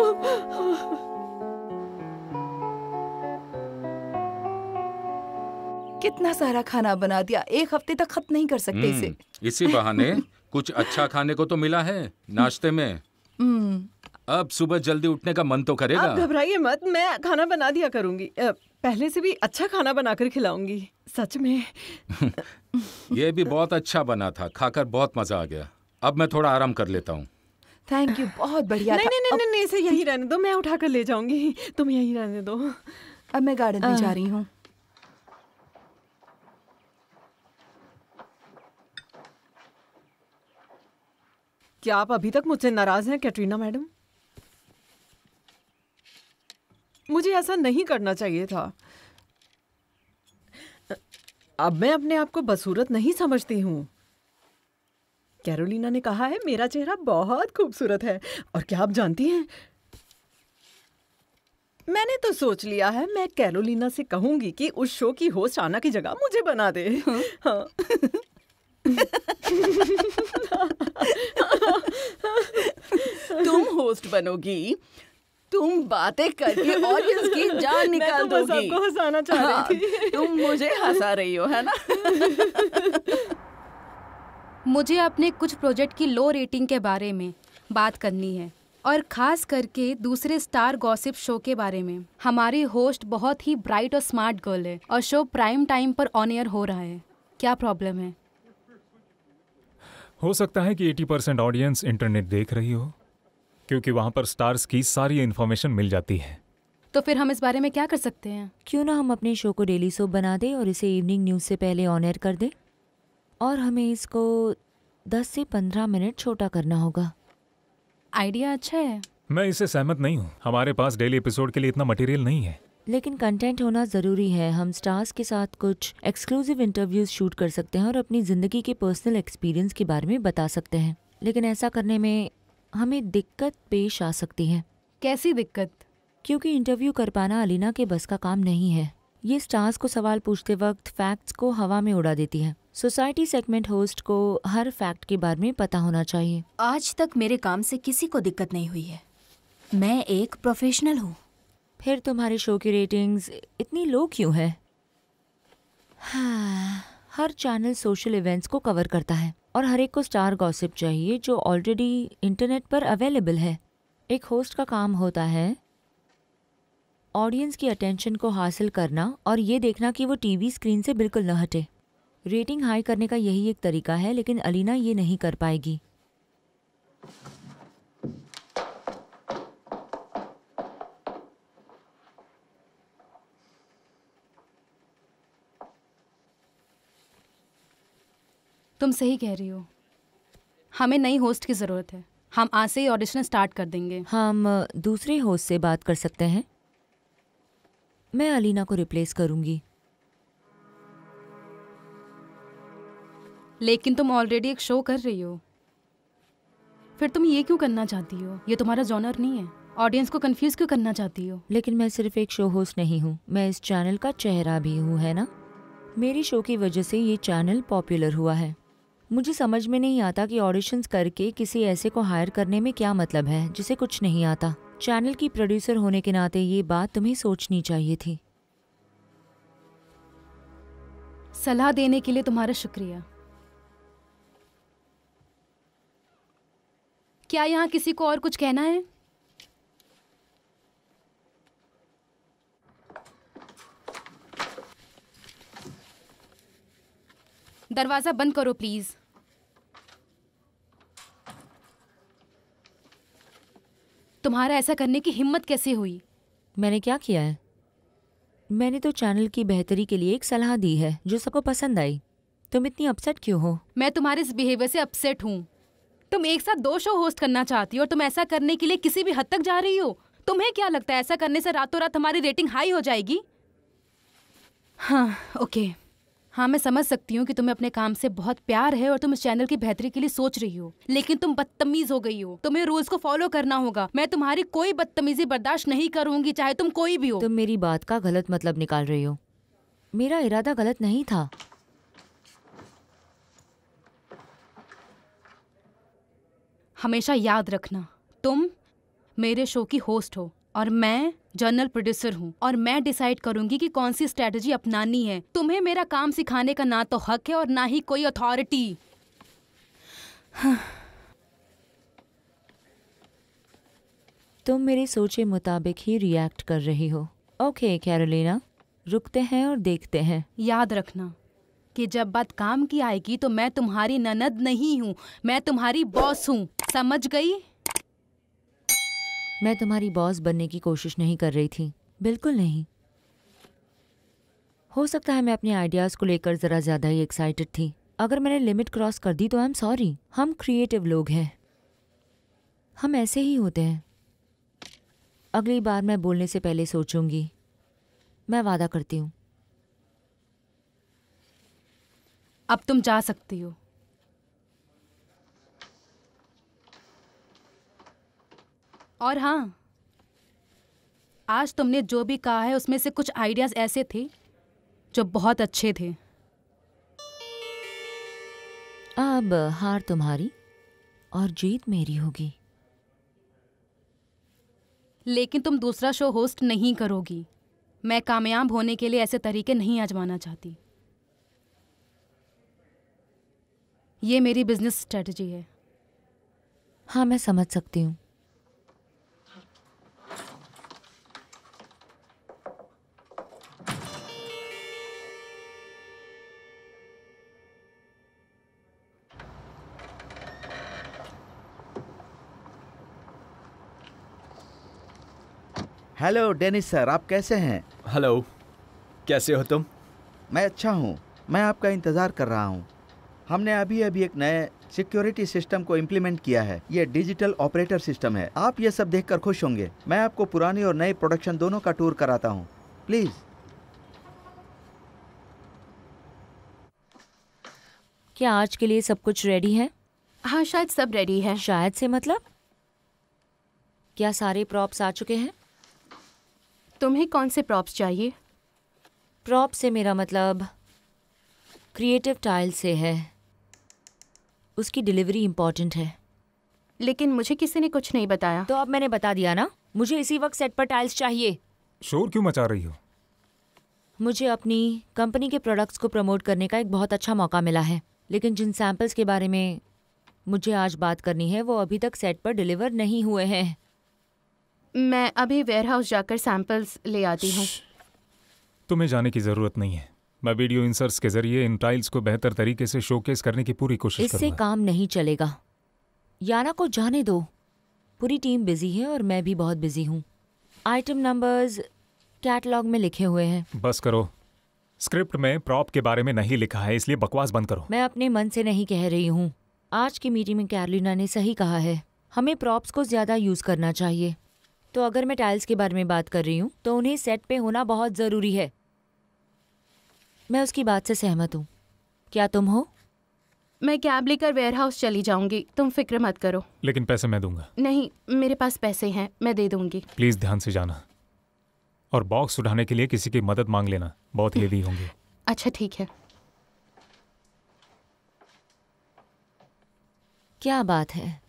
कितना सारा खाना बना दिया एक हफ्ते तक खत्म नहीं कर सकते इसे हम्म, इसी बहाने कुछ अच्छा खाने को तो मिला है नाश्ते में हम्म, अब सुबह जल्दी उठने का मन तो करेगा आप घबराइए मत मैं खाना बना दिया करूंगी पहले से भी अच्छा खाना बनाकर खिलाऊंगी सच में <laughs> ये भी बहुत अच्छा बना था खाकर बहुत मजा आ गया अब मैं थोड़ा आराम कर लेता हूँ थैंक यू बहुत बढ़िया नहीं, नहीं नहीं नहीं इसे यही रहने दो मैं उठा कर ले जाऊंगी तुम यही रहने दो अब मैं गार्डन में जा रही हूँ क्या आप अभी तक मुझसे नाराज हैं कैटरीना मैडम मुझे ऐसा नहीं करना चाहिए था अब मैं अपने आप को बसूरत नहीं समझती हूँ कैरोलिना ने कहा है मेरा चेहरा बहुत खूबसूरत है और क्या आप जानती हैं मैंने तो सोच लिया है मैं कैरोलिना से कहूंगी कि उस शो की होस्ट आना की जगह मुझे बना दे हाँ। <laughs> तुम होस्ट बनोगी तुम बातें करके ऑडियंस की <laughs> जान तो निकाल तो दोगी मैं सबको हंसाना चाह रही हाँ, थी <laughs> तुम मुझे हंसा रही हो है ना <laughs> मुझे अपने कुछ प्रोजेक्ट की लो रेटिंग के बारे में बात करनी है और खास करके दूसरे स्टार गॉसिप शो के बारे में हमारी होस्ट बहुत ही ब्राइट और स्मार्ट गर्ल है और शो प्राइम टाइम पर ऑन एयर हो रहा है क्या प्रॉब्लम है हो सकता है कि 80 परसेंट ऑडियंस इंटरनेट देख रही हो क्योंकि वहाँ पर स्टार्स की सारी इन्फॉर्मेशन मिल जाती है तो फिर हम इस बारे में क्या कर सकते हैं क्यों ना हम अपने शो को डेली सोप बना दें और इसे इवनिंग न्यूज़ से पहले ऑन एयर कर दें और हमें इसको दस से पंद्रह मिनट छोटा करना होगा आइडिया अच्छा है मैं इसे सहमत नहीं हूँ हमारे पास डेली एपिसोड के लिए इतना मटेरियल नहीं है लेकिन कंटेंट होना ज़रूरी है हम स्टार्स के साथ कुछ एक्सक्लूसिव इंटरव्यूज शूट कर सकते हैं और अपनी ज़िंदगी के पर्सनल एक्सपीरियंस के बारे में बता सकते हैं लेकिन ऐसा करने में हमें दिक्कत पेश आ सकती है कैसी दिक्कत क्योंकि इंटरव्यू कर पाना अलीना के बस का काम नहीं है ये स्टार्स को सवाल पूछते वक्त फैक्ट्स को हवा में उड़ा देती है सोसाइटी सेगमेंट होस्ट को हर फैक्ट के बारे में पता होना चाहिए आज तक मेरे काम से किसी को दिक्कत नहीं हुई है मैं एक प्रोफेशनल हूँ फिर तुम्हारे शो की रेटिंग्स इतनी लो क्यों है हाँ, हर चैनल सोशल इवेंट्स को कवर करता है और हर एक को स्टार गॉसिप चाहिए जो ऑलरेडी इंटरनेट पर अवेलेबल है एक होस्ट का काम होता है ऑडियंस की अटेंशन को हासिल करना और ये देखना कि वो टीवी स्क्रीन से बिल्कुल न हटे रेटिंग हाई करने का यही एक तरीका है लेकिन अलीना ये नहीं कर पाएगी तुम सही कह रही हो हमें नई होस्ट की ज़रूरत है हम आज से ही ऑडिशन स्टार्ट कर देंगे हम दूसरे होस्ट से बात कर सकते हैं मैं अलीना को रिप्लेस करूंगी लेकिन तुम ऑलरेडी एक शो कर रही हो फिर तुम ये क्यों करना चाहती हो ये तुम्हारा जॉनर नहीं है ऑडियंस को कंफ्यूज क्यों करना चाहती हो लेकिन मैं सिर्फ एक शो होस्ट नहीं हूँ मैं इस चैनल का चेहरा भी हूँ है ना मेरी शो की वजह से ये चैनल पॉपुलर हुआ है मुझे समझ में नहीं आता कि ऑडिशंस करके किसी ऐसे को हायर करने में क्या मतलब है जिसे कुछ नहीं आता चैनल की प्रोड्यूसर होने के नाते ये बात तुम्हें सोचनी चाहिए थी सलाह देने के लिए तुम्हारा शुक्रिया क्या यहाँ किसी को और कुछ कहना है दरवाज़ा बंद करो प्लीज़ तुम्हारा ऐसा करने की हिम्मत कैसे हुई मैंने क्या किया है मैंने तो चैनल की बेहतरी के लिए एक सलाह दी है जो सबको पसंद आई तुम इतनी अपसेट क्यों हो मैं तुम्हारे इस बिहेवियर से अपसेट हूँ तुम एक साथ दो शो होस्ट करना चाहती हो और तुम ऐसा करने के लिए किसी भी हद तक जा रही हो तुम्हें क्या लगता है ऐसा करने से रातों रात हमारी रेटिंग हाई हो जाएगी हाँ ओके हाँ मैं समझ सकती हूँ कि तुम्हें अपने काम से बहुत प्यार है और तुम इस चैनल की बेहतरी के लिए सोच रही हो लेकिन तुम बदतमीज हो गई हो तुम्हें रूल्स को फॉलो करना होगा मैं तुम्हारी कोई बदतमीजी बर्दाश्त नहीं करूंगी चाहे तुम कोई भी हो तुम मेरी बात का गलत मतलब निकाल रही हो मेरा इरादा गलत नहीं था हमेशा याद रखना तुम मेरे शो की होस्ट हो और मैं जर्नल प्रोड्यूसर हूँ और मैं डिसाइड करूंगी कि कौन सी स्ट्रेटजी अपनानी है तुम्हें मेरा काम सिखाने का ना तो हक है और ना ही कोई अथॉरिटी तुम मेरी सोचे मुताबिक ही रिएक्ट कर रही हो ओके कैरोलिना रुकते हैं और देखते हैं याद रखना कि जब बात काम की आएगी तो मैं तुम्हारी ननद नहीं हूँ मैं तुम्हारी बॉस हूँ समझ गई मैं तुम्हारी बॉस बनने की कोशिश नहीं कर रही थी बिल्कुल नहीं हो सकता है मैं अपने आइडियाज़ को लेकर ज़रा ज़्यादा ही एक्साइटेड थी अगर मैंने लिमिट क्रॉस कर दी तो आई एम सॉरी हम क्रिएटिव लोग हैं हम ऐसे ही होते हैं अगली बार मैं बोलने से पहले सोचूंगी मैं वादा करती हूँ अब तुम जा सकती हो और हाँ आज तुमने जो भी कहा है उसमें से कुछ आइडियाज़ ऐसे थे जो बहुत अच्छे थे अब हार तुम्हारी और जीत मेरी होगी लेकिन तुम दूसरा शो होस्ट नहीं करोगी मैं कामयाब होने के लिए ऐसे तरीके नहीं आजमाना चाहती ये मेरी बिजनेस स्ट्रेटजी है हाँ मैं समझ सकती हूँ हेलो डेनिस सर आप कैसे हैं हेलो कैसे हो तुम मैं अच्छा हूँ मैं आपका इंतज़ार कर रहा हूँ हमने अभी अभी एक नए सिक्योरिटी सिस्टम को इम्प्लीमेंट किया है ये डिजिटल ऑपरेटर सिस्टम है आप ये सब देखकर खुश होंगे मैं आपको पुरानी और नए प्रोडक्शन दोनों का टूर कराता हूँ प्लीज़ क्या आज के लिए सब कुछ रेडी है हाँ शायद सब रेडी है शायद से मतलब क्या सारे प्रॉप्स आ चुके हैं तुम्हें कौन से प्रॉप्स चाहिए प्रॉप से मेरा मतलब क्रिएटिव टाइल से है उसकी डिलीवरी इम्पॉर्टेंट है लेकिन मुझे किसी ने कुछ नहीं बताया तो अब मैंने बता दिया ना मुझे इसी वक्त सेट पर टाइल्स चाहिए शोर क्यों मचा रही हो मुझे अपनी कंपनी के प्रोडक्ट्स को प्रमोट करने का एक बहुत अच्छा मौका मिला है लेकिन जिन सैम्पल्स के बारे में मुझे आज बात करनी है वो अभी तक सेट पर डिलीवर नहीं हुए हैं मैं अभी वेयरहाउस जाकर सैंपल्स ले आती हूँ तुम्हें जाने की ज़रूरत नहीं है मैं वीडियो इंसर्ट्स के जरिए इन टाइल्स को बेहतर तरीके से शोकेस करने की पूरी कोशिश इससे काम नहीं चलेगा याना को जाने दो पूरी टीम बिजी है और मैं भी बहुत बिजी हूँ आइटम नंबर्स कैटलॉग में लिखे हुए हैं बस करो स्क्रिप्ट में प्रॉप के बारे में नहीं लिखा है इसलिए बकवास बंद करो मैं अपने मन से नहीं कह रही हूँ आज की मीटिंग में कैरलिना ने सही कहा है हमें प्रॉप्स को ज्यादा यूज करना चाहिए तो अगर मैं टाइल्स के बारे में बात कर रही हूँ तो उन्हें सेट पे होना बहुत ज़रूरी है मैं उसकी बात से सहमत हूँ क्या तुम हो मैं कैब लेकर वेयर हाउस चली जाऊंगी तुम फिक्र मत करो लेकिन पैसे मैं दूंगा नहीं मेरे पास पैसे हैं मैं दे दूंगी प्लीज ध्यान से जाना और बॉक्स उठाने के लिए किसी की मदद मांग लेना बहुत हेवी होंगे अच्छा ठीक है क्या बात है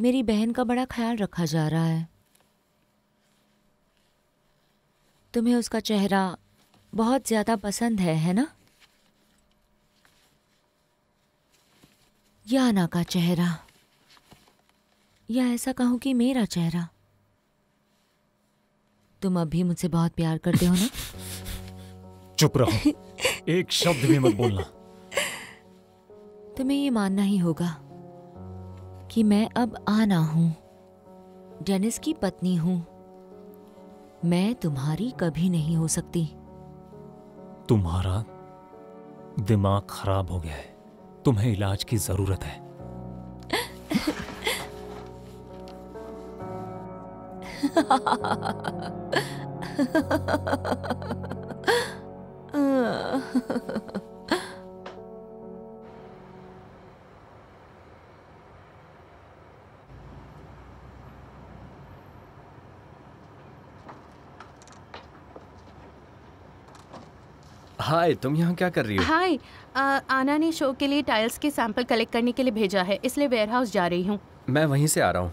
मेरी बहन का बड़ा ख्याल रखा जा रहा है तुम्हें उसका चेहरा बहुत ज़्यादा पसंद है है ना या ना का चेहरा या ऐसा कहूं कि मेरा चेहरा तुम अब भी मुझसे बहुत प्यार करते हो ना <laughs> चुप रहो एक शब्द भी मत बोलना <laughs> तुम्हें ये मानना ही होगा कि मैं अब आना हूँ डेनिस की पत्नी हूँ मैं तुम्हारी कभी नहीं हो सकती तुम्हारा दिमाग खराब हो गया है तुम्हें इलाज की जरूरत है <laughs> हाय तुम यहाँ क्या कर रही हो हाय आना ने शो के लिए टाइल्स के सैंपल कलेक्ट करने के लिए भेजा है इसलिए वेयर हाउस जा रही हूँ मैं वहीं से आ रहा हूँ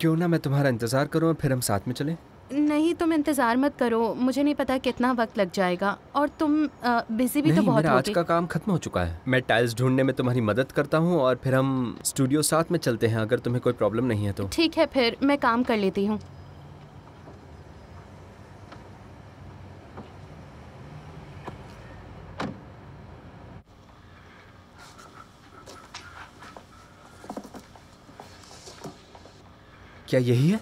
क्यों ना मैं तुम्हारा इंतज़ार करूँ फिर हम साथ में चलें नहीं तुम इंतज़ार मत करो मुझे नहीं पता कितना वक्त लग जाएगा और तुम बिजी भी तो नहीं, तो बहुत मेरा आज का काम खत्म हो चुका है मैं टाइल्स ढूंढने में तुम्हारी मदद करता हूँ और फिर हम स्टूडियो साथ में चलते हैं अगर तुम्हें कोई प्रॉब्लम नहीं है तो ठीक है फिर मैं काम कर लेती हूँ क्या यही है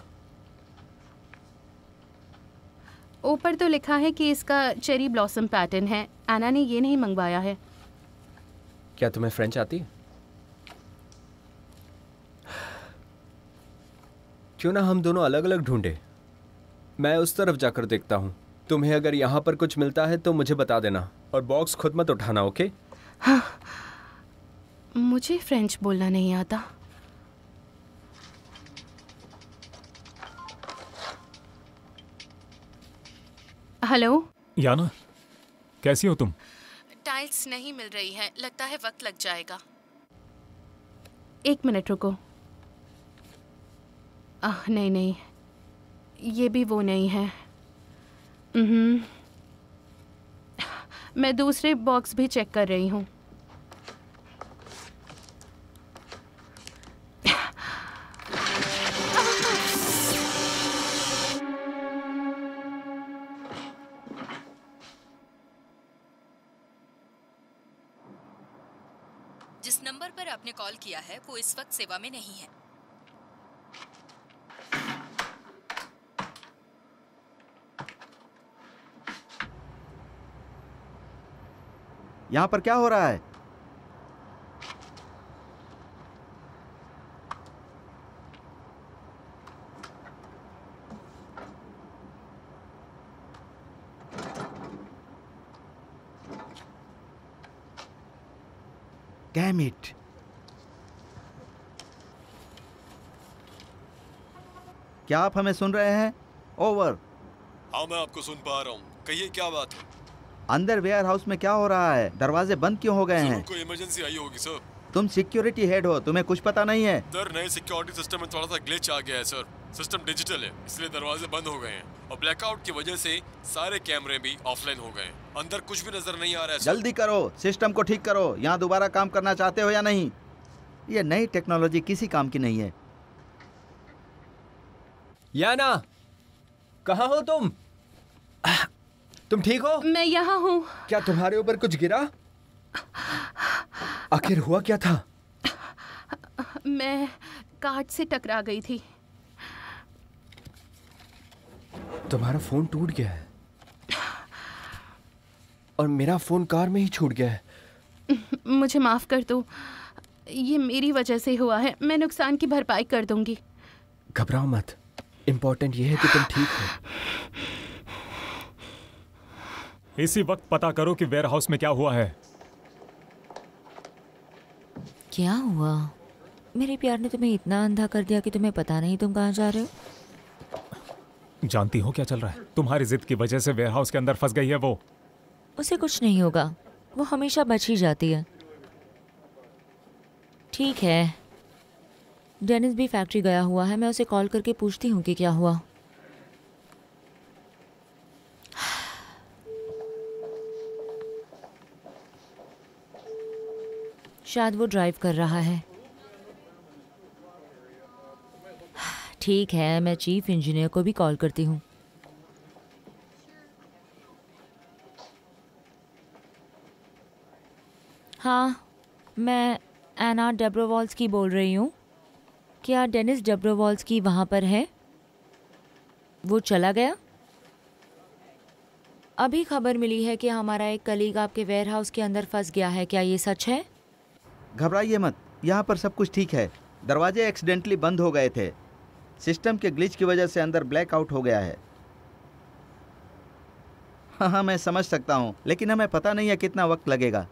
ऊपर तो लिखा है कि इसका चेरी ब्लॉसम पैटर्न है एना ने ये नहीं मंगवाया है क्या तुम्हें फ्रेंच आती है क्यों ना हम दोनों अलग अलग ढूंढे मैं उस तरफ जाकर देखता हूँ तुम्हें अगर यहाँ पर कुछ मिलता है तो मुझे बता देना और बॉक्स खुद मत उठाना ओके हाँ, मुझे फ्रेंच बोलना नहीं आता हेलो याना कैसी हो तुम टाइल्स नहीं मिल रही है लगता है वक्त लग जाएगा एक मिनट रुको आह नहीं नहीं ये भी वो नहीं है मैं दूसरे बॉक्स भी चेक कर रही हूँ किया है वो इस वक्त सेवा में नहीं है यहां पर क्या हो रहा है Damn it! क्या आप हमें सुन रहे हैं ओवर हाँ मैं आपको सुन पा रहा हूँ कहिए क्या बात है अंदर वेयर हाउस में क्या हो रहा है दरवाजे बंद क्यों हो गए हैं कोई इमरजेंसी आई होगी सर तुम सिक्योरिटी हेड हो तुम्हें कुछ पता नहीं है सर नए सिक्योरिटी सिस्टम में थोड़ा सा ग्लिच आ गया है सर सिस्टम डिजिटल है इसलिए दरवाजे बंद हो गए हैं और ब्लैकआउट की वजह से सारे कैमरे भी ऑफलाइन हो गए अंदर कुछ भी नजर नहीं आ रहा है जल्दी करो सिस्टम को ठीक करो यहाँ दोबारा काम करना चाहते हो या नहीं ये नई टेक्नोलॉजी किसी काम की नहीं है याना कहा हो तुम तुम ठीक हो मैं यहाँ हूँ क्या तुम्हारे ऊपर कुछ गिरा आखिर हुआ क्या था मैं काट से टकरा गई थी तुम्हारा फोन टूट गया है और मेरा फोन कार में ही छूट गया है मुझे माफ कर दो ये मेरी वजह से हुआ है मैं नुकसान की भरपाई कर दूंगी घबराओ मत इंपॉर्टेंट यह है कि तुम ठीक हो इसी वक्त पता करो कि वेयर हाउस में क्या हुआ है क्या हुआ मेरे प्यार ने तुम्हें इतना अंधा कर दिया कि तुम्हें पता नहीं तुम कहां जा रहे हो जानती हो क्या चल रहा है तुम्हारी जिद की वजह से वेयर हाउस के अंदर फंस गई है वो उसे कुछ नहीं होगा वो हमेशा बच ही जाती है ठीक है डेनिस भी फैक्ट्री गया हुआ है मैं उसे कॉल करके पूछती हूँ कि क्या हुआ शायद वो ड्राइव कर रहा है ठीक है मैं चीफ इंजीनियर को भी कॉल करती हूँ हाँ मैं एना डेब्रोवॉल्स की बोल रही हूँ क्या डेनिस की वहाँ पर है वो चला गया अभी खबर मिली है कि हमारा एक कलीग आपके वेयर हाउस के अंदर फंस गया है क्या ये सच है घबराइए मत यहाँ पर सब कुछ ठीक है दरवाजे एक्सीडेंटली बंद हो गए थे सिस्टम के ग्लिच की वजह से अंदर ब्लैकआउट हो गया है हाँ हाँ मैं समझ सकता हूँ लेकिन हमें पता नहीं है कितना वक्त लगेगा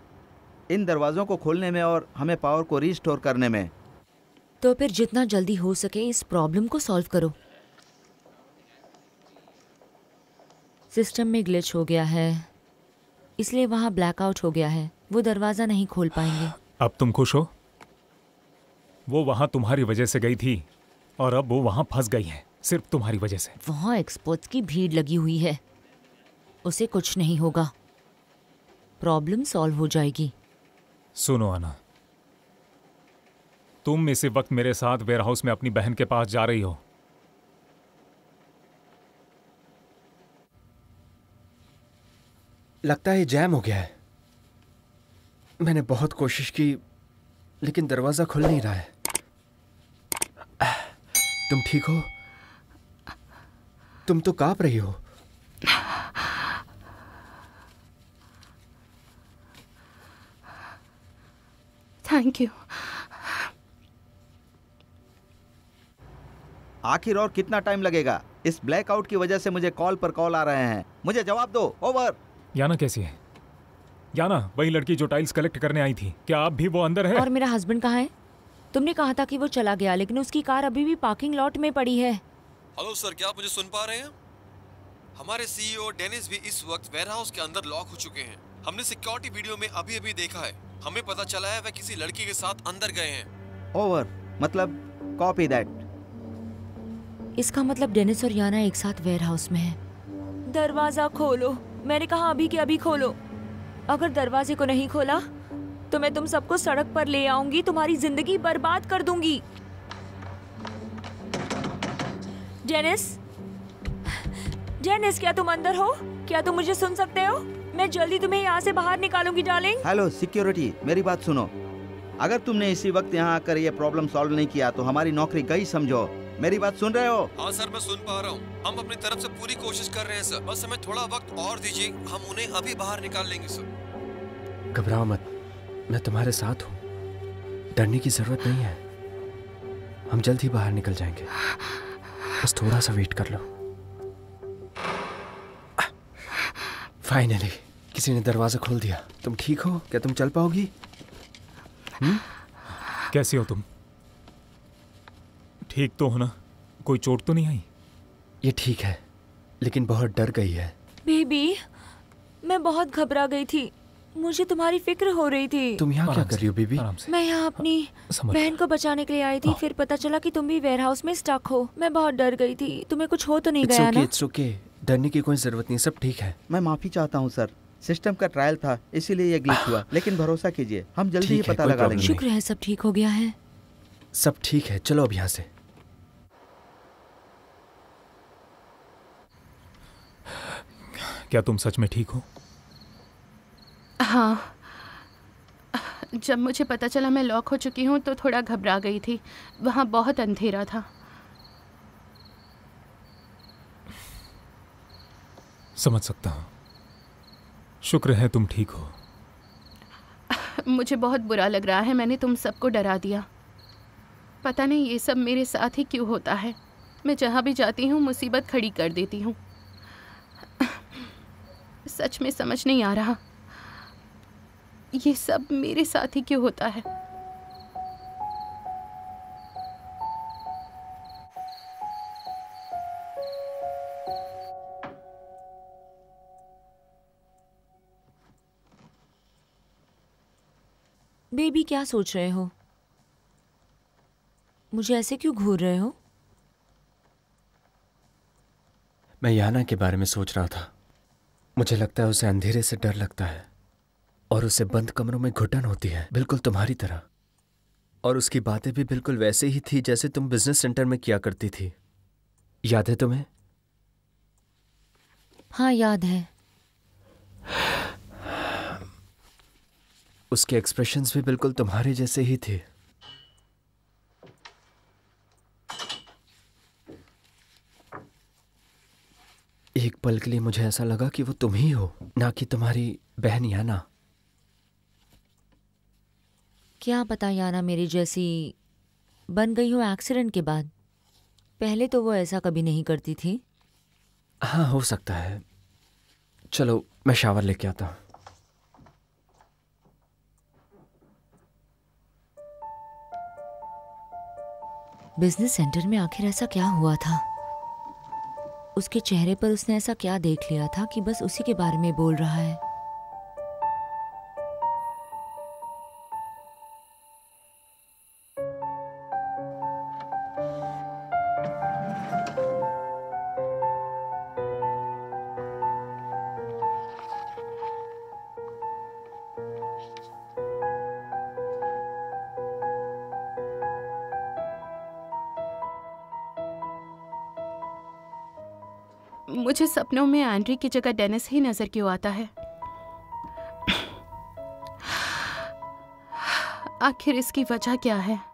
इन दरवाज़ों को खोलने में और हमें पावर को रिस्टोर करने में तो फिर जितना जल्दी हो सके इस प्रॉब्लम को सॉल्व करो सिस्टम में ग्लिच हो गया है इसलिए वहां ब्लैकआउट हो गया है वो दरवाज़ा नहीं खोल पाएंगे अब तुम खुश हो वो वहां तुम्हारी वजह से गई थी और अब वो वहां फंस गई है सिर्फ तुम्हारी वजह से वहां एक्सपर्ट्स की भीड़ लगी हुई है उसे कुछ नहीं होगा प्रॉब्लम सॉल्व हो जाएगी सुनो आना तुम इसी वक्त मेरे साथ वेयरहाउस में अपनी बहन के पास जा रही हो लगता है जैम हो गया है मैंने बहुत कोशिश की लेकिन दरवाजा खुल नहीं रहा है तुम ठीक हो तुम तो कांप रही हो थैंक यू आखिर और कितना टाइम लगेगा इस ब्लैकआउट की वजह से मुझे कॉल पर कॉल आ रहे हैं मुझे जवाब दो ओवर याना कैसी है याना वही लड़की जो टाइल्स कलेक्ट करने आई थी क्या आप भी वो अंदर है और मेरा हस्बैंड कहाँ है तुमने कहा था कि वो चला गया लेकिन उसकी कार अभी भी पार्किंग लॉट में पड़ी है हेलो सर क्या आप मुझे सुन पा रहे हैं हमारे सीईओ डेनिस e भी इस वक्त वेयर हाउस के अंदर लॉक हो चुके हैं हमने सिक्योरिटी वीडियो में अभी अभी देखा है हमें पता चला है वह किसी लड़की के साथ अंदर गए हैं ओवर मतलब कॉपी दैट इसका मतलब डेनिस और याना एक साथ वेयर हाउस में है दरवाजा खोलो मैंने कहा अभी के अभी खोलो अगर दरवाजे को नहीं खोला तो मैं तुम सबको सड़क पर ले आऊंगी तुम्हारी जिंदगी बर्बाद कर दूंगी जेनिस जेनिस क्या तुम अंदर हो क्या तुम मुझे सुन सकते हो मैं जल्दी तुम्हें यहाँ से बाहर निकालूंगी डार्लिंग हेलो सिक्योरिटी मेरी बात सुनो अगर तुमने इसी वक्त यहाँ आकर ये प्रॉब्लम सॉल्व नहीं किया तो हमारी नौकरी गई समझो मेरी बात सुन रहे हो हाँ सर मैं सुन पा रहा हूँ हम अपनी तरफ से पूरी कोशिश कर रहे हैं सर बस हमें थोड़ा वक्त और दीजिए हम उन्हें अभी बाहर निकाल लेंगे सर घबराओ मत मैं तुम्हारे साथ हूँ डरने की जरूरत नहीं है हम जल्द ही बाहर निकल जाएंगे बस थोड़ा सा वेट कर लो फाइनली किसी ने दरवाजा खोल दिया तुम ठीक हो क्या तुम चल पाओगी हुँ? हम्म? कैसी हो तुम ठीक तो हो ना कोई चोट तो नहीं आई ये ठीक है लेकिन बहुत डर गई है बेबी मैं बहुत घबरा गई थी मुझे तुम्हारी फिक्र हो रही थी तुम यहाँ क्या कर रही हो बीबी मैं यहाँ अपनी बहन को बचाने के लिए आई थी हाँ। फिर पता चला कि तुम भी वेयर हाउस में स्टक हो मैं बहुत डर गई थी तुम्हें कुछ हो तो नहीं गया okay, ना इट्स ओके डरने की कोई जरूरत नहीं सब ठीक है मैं माफी चाहता हूँ सर सिस्टम का ट्रायल था इसीलिए ये ग्लिच हुआ लेकिन भरोसा कीजिए हम जल्दी ही पता लगा लेंगे शुक्र है सब ठीक हो गया है सब ठीक है चलो अब यहाँ ऐसी क्या तुम सच में ठीक हो हाँ जब मुझे पता चला मैं लॉक हो चुकी हूँ तो थोड़ा घबरा गई थी वहाँ बहुत अंधेरा था समझ सकता हूँ शुक्र है तुम ठीक हो मुझे बहुत बुरा लग रहा है मैंने तुम सबको डरा दिया पता नहीं ये सब मेरे साथ ही क्यों होता है मैं जहाँ भी जाती हूँ मुसीबत खड़ी कर देती हूँ सच में समझ नहीं आ रहा ये सब मेरे साथ ही क्यों होता है बेबी क्या सोच रहे हो मुझे ऐसे क्यों घूर रहे हो मैं याना के बारे में सोच रहा था मुझे लगता है उसे अंधेरे से डर लगता है और उसे बंद कमरों में घुटन होती है बिल्कुल तुम्हारी तरह और उसकी बातें भी बिल्कुल वैसे ही थी जैसे तुम बिजनेस सेंटर में किया करती थी याद है तुम्हें हाँ याद है उसके एक्सप्रेशंस भी बिल्कुल तुम्हारे जैसे ही थे एक पल के लिए मुझे ऐसा लगा कि वो तुम ही हो ना कि तुम्हारी बहन याना क्या पता याना मेरी जैसी बन गई हो एक्सीडेंट के बाद पहले तो वो ऐसा कभी नहीं करती थी हाँ हो सकता है चलो मैं शावर लेके आता हूँ बिजनेस सेंटर में आखिर ऐसा क्या हुआ था उसके चेहरे पर उसने ऐसा क्या देख लिया था कि बस उसी के बारे में बोल रहा है दिनों में एंड्री की जगह डेनिस ही नजर क्यों आता है आखिर इसकी वजह क्या है